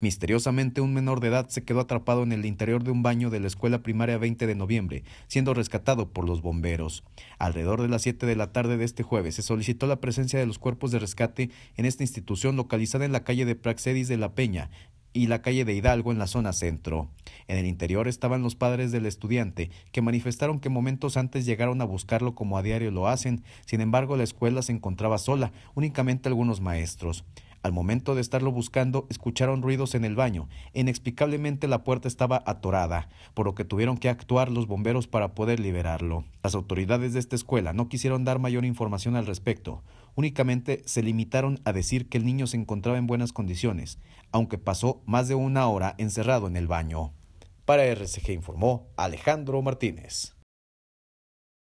Misteriosamente, un menor de edad se quedó atrapado en el interior de un baño de la escuela primaria 20 de noviembre, siendo rescatado por los bomberos. Alrededor de las 7 de la tarde de este jueves se solicitó la presencia de los cuerpos de rescate en esta institución localizada en la calle de Praxedis de la Peña, y la calle de Hidalgo en la zona centro. En el interior estaban los padres del estudiante, que manifestaron que momentos antes llegaron a buscarlo como a diario lo hacen, sin embargo la escuela se encontraba sola, únicamente algunos maestros. Al momento de estarlo buscando, escucharon ruidos en el baño. Inexplicablemente la puerta estaba atorada, por lo que tuvieron que actuar los bomberos para poder liberarlo. Las autoridades de esta escuela no quisieron dar mayor información al respecto. Únicamente se limitaron a decir que el niño se encontraba en buenas condiciones, aunque pasó más de una hora encerrado en el baño. Para RCG informó Alejandro Martínez.